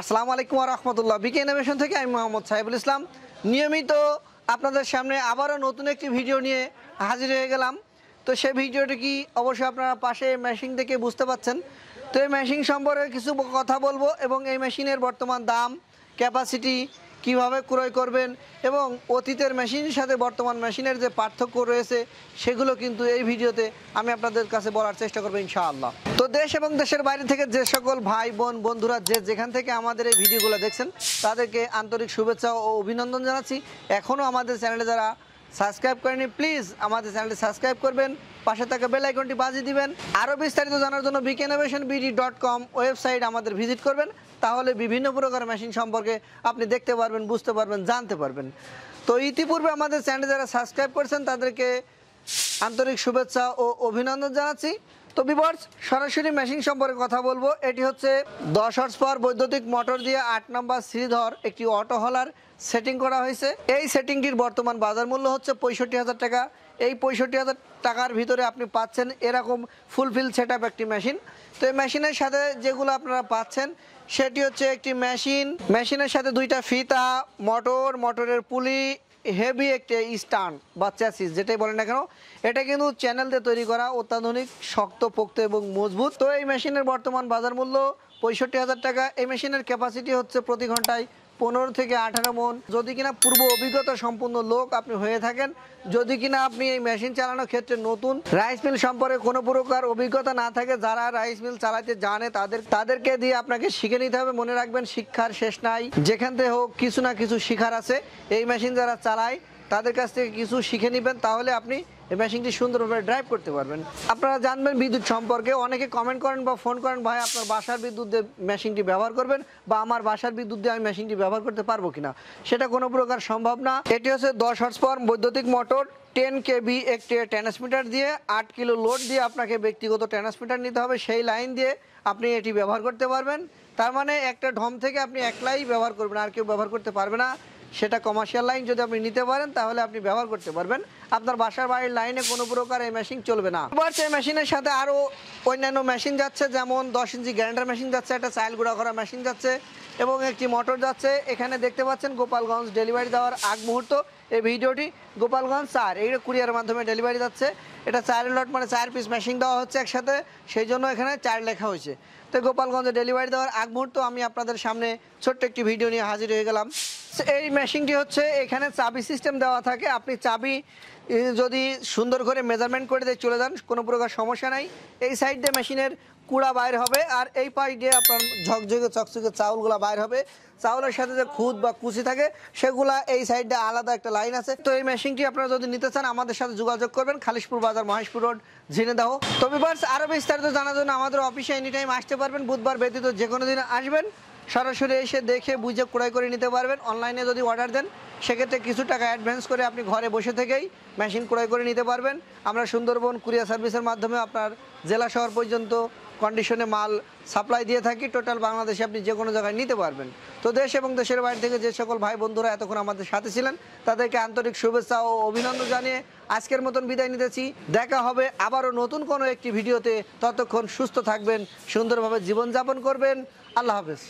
আসসালামু আলাইকুম রহমতুল্লাহ বিকে এনিমেশন থেকে আমি মোহাম্মদ সাহেবুল ইসলাম নিয়মিত আপনাদের সামনে আবারও নতুন একটি ভিডিও নিয়ে হাজির হয়ে গেলাম তো সে ভিডিওটি কি অবশ্যই আপনারা পাশে মেশিন থেকে বুঝতে পাচ্ছেন তো এই মেশিন সম্পর্কে কিছু কথা বলবো এবং এই মেশিনের বর্তমান দাম ক্যাপাসিটি কিভাবে ক্রয় করবেন এবং অতীতের মেশিনের সাথে বর্তমান মেশিনের যে পার্থক্য রয়েছে সেগুলো কিন্তু এই ভিডিওতে আমি আপনাদের কাছে বলার চেষ্টা করবো ইনশাআল্লাহ তো দেশ এবং দেশের বাইরে থেকে যে সকল ভাই বোন বন্ধুরা যে যেখান থেকে আমাদের এই ভিডিওগুলো দেখছেন তাদেরকে আন্তরিক শুভেচ্ছা ও অভিনন্দন জানাচ্ছি এখনও আমাদের চ্যানেলে যারা সাবস্ক্রাইব করেনি প্লিজ আমাদের চ্যানেলটি সাবস্ক্রাইব করবেন পাশে থাকা বেল আইকনটি বাজিয়ে দিবেন আরও বিস্তারিত জানার জন্য বিকেনোভেশন বিডি ডট কম ওয়েবসাইট আমাদের ভিজিট করবেন তাহলে বিভিন্ন প্রকার মেশিন সম্পর্কে আপনি দেখতে পারবেন বুঝতে পারবেন জানতে পারবেন তো ইতিপূর্বে আমাদের চ্যানেল যারা সাবস্ক্রাইব করেছেন তাদেরকে আন্তরিক শুভেচ্ছা ও অভিনন্দন জানাচ্ছি তো বিবর্স সরাসরি মেশিন সম্পর্কে কথা বলবো এটি হচ্ছে দশ হর্স পাওয়ার বৈদ্যুতিক মোটর দিয়ে আট নম্বর শ্রীধর একটি অটো হলার সেটিং করা হয়েছে এই সেটিংটির বর্তমান বাজার মূল্য হচ্ছে পঁয়ষট্টি হাজার টাকা এই পঁয়ষট্টি হাজার টাকার ভিতরে আপনি পাচ্ছেন এরকম ফুলফিল সেট একটি মেশিন তো এই মেশিনের সাথে যেগুলো আপনারা পাচ্ছেন সেটি হচ্ছে একটি মেশিন মেশিনের সাথে দুইটা ফিতা মোটর মোটরের পুলি হেভি একটা স্টান্ড বা চ্যাসিস যেটাই বলেন না কেন এটা কিন্তু চ্যানেল দিয়ে তৈরি করা অত্যাধুনিক শক্ত পোক্ত এবং মজবুত তো এই মেশিনের বর্তমান বাজার মূল্য পঁয়ষট্টি হাজার টাকা এই মেশিনের ক্যাপাসিটি হচ্ছে প্রতি ঘন্টায় পনেরো থেকে আঠারো মন যদি কিনা পূর্ব অভিজ্ঞতা সম্পূর্ণ লোক আপনি হয়ে থাকেন যদি কিনা আপনি এই মেশিন চালানোর ক্ষেত্রে নতুন রাইস মিল সম্পর্কে কোনো প্রকার অভিজ্ঞতা না থাকে যারা রাইস মিল চালাতে জানে তাদের তাদেরকে দিয়ে আপনাকে শিখে নিতে হবে মনে রাখবেন শিক্ষার শেষ নাই যেখান থেকে হোক কিছু না কিছু শিখার আছে এই মেশিন যারা চালায় তাদের কাছ থেকে কিছু শিখে নেবেন তাহলে আপনি এই মেশিনটি সুন্দরভাবে ড্রাইভ করতে পারবেন আপনারা জানবেন বিদ্যুৎ সম্পর্কে অনেকে কমেন্ট করেন বা ফোন করেন ভাই আপনার বাসার বিদ্যুৎ দিয়ে মেশিনটি ব্যবহার করবেন বা আমার বাসার বিদ্যুৎ দিয়ে আমি মেশিনটি ব্যবহার করতে পারবো কিনা সেটা কোনো প্রকার সম্ভব না এটি হচ্ছে দশ হর্স পর বৈদ্যুতিক মোটর টেন কেবি একটি ট্রান্সমিটার দিয়ে আট কিলো লোড দিয়ে আপনাকে ব্যক্তিগত ট্রান্সমিটার নিতে হবে সেই লাইন দিয়ে আপনি এটি ব্যবহার করতে পারবেন তার মানে একটা ঢম থেকে আপনি একলাই ব্যবহার করবেন আর কেউ ব্যবহার করতে পারবে না সেটা কমার্শিয়াল লাইন যদি আপনি নিতে পারেন তাহলে আপনি ব্যবহার করতে পারবেন আপনার বাসার বাড়ির লাইনে কোনো প্রকার এই মেশিন চলবে না এবার সেই মেশিনের সাথে আরও অন্যান্য মেশিন যাচ্ছে যেমন দশ ইঞ্চি গ্যারেন্ডার মেশিন যাচ্ছে একটা চাইল গুঁড়া করা মেশিন যাচ্ছে এবং একটি মোটর যাচ্ছে এখানে দেখতে পাচ্ছেন গোপালগঞ্জ ডেলিভারি দেওয়ার আগ মুহূর্ত এই ভিডিওটি গোপালগঞ্জ চার এই কুরিয়ার মাধ্যমে ডেলিভারি যাচ্ছে এটা চার লট মানে চার পিস ম্যাশিং দেওয়া হচ্ছে একসাথে সেই জন্য এখানে চার লেখা হয়েছে তো গোপালগঞ্জে ডেলিভারি দেওয়ার আগ মুহূর্ত আমি আপনাদের সামনে ছোট্ট একটি ভিডিও নিয়ে হাজির হয়ে গেলাম এই মেশিনটি হচ্ছে এখানে চাবি সিস্টেম দেওয়া থাকে আপনি চাবি যদি সুন্দর করে মেজারমেন্ট করে দিয়ে চলে যান কোনো প্রকার সমস্যা নাই এই সাইড দিয়ে মেশিনের কুড়া বাইর হবে আর এই পাশ দিয়ে আপনার ঝকঝকে চকচকে চাউলগুলা বাইর হবে চাউলের সাথে যে খুদ বা কুচি থাকে সেগুলা এই সাইডে আলাদা একটা লাইন আছে তো এই মেশিনটি আপনারা যদি নিতে চান আমাদের সাথে যোগাযোগ করবেন খালিশপুর বাজার মহেশপুর রোড ঝিনেদাহ তো বিভার্স আরও বিস্তারিত জানার জন্য আমাদের অফিসে এনি টাইম আসতে পারবেন বুধবার ব্যতীত যে কোনো দিন আসবেন সরাসরি এসে দেখে বুঝে ক্রয় করে নিতে পারবেন অনলাইনে যদি অর্ডার দেন সেক্ষেত্রে কিছু টাকা অ্যাডভান্স করে আপনি ঘরে বসে থেকেই মেশিন ক্রয় করে নিতে পারবেন আমরা সুন্দরবন কুরিয়ার সার্ভিসের মাধ্যমে আপনার জেলা শহর পর্যন্ত কন্ডিশনে মাল সাপ্লাই দিয়ে থাকি টোটাল বাংলাদেশে আপনি যে কোনো জায়গায় নিতে পারবেন তো দেশ এবং দেশের বাইরে থেকে যে সকল ভাই বন্ধুরা এতক্ষণ আমাদের সাথে ছিলেন তাদেরকে আন্তরিক শুভেচ্ছা ও অভিনন্দন জানিয়ে আজকের মতন বিদায় নিতেছি দেখা হবে আবারও নতুন কোনো একটি ভিডিওতে ততক্ষণ সুস্থ থাকবেন সুন্দরভাবে জীবনযাপন করবেন আল্লাহ হাফেজ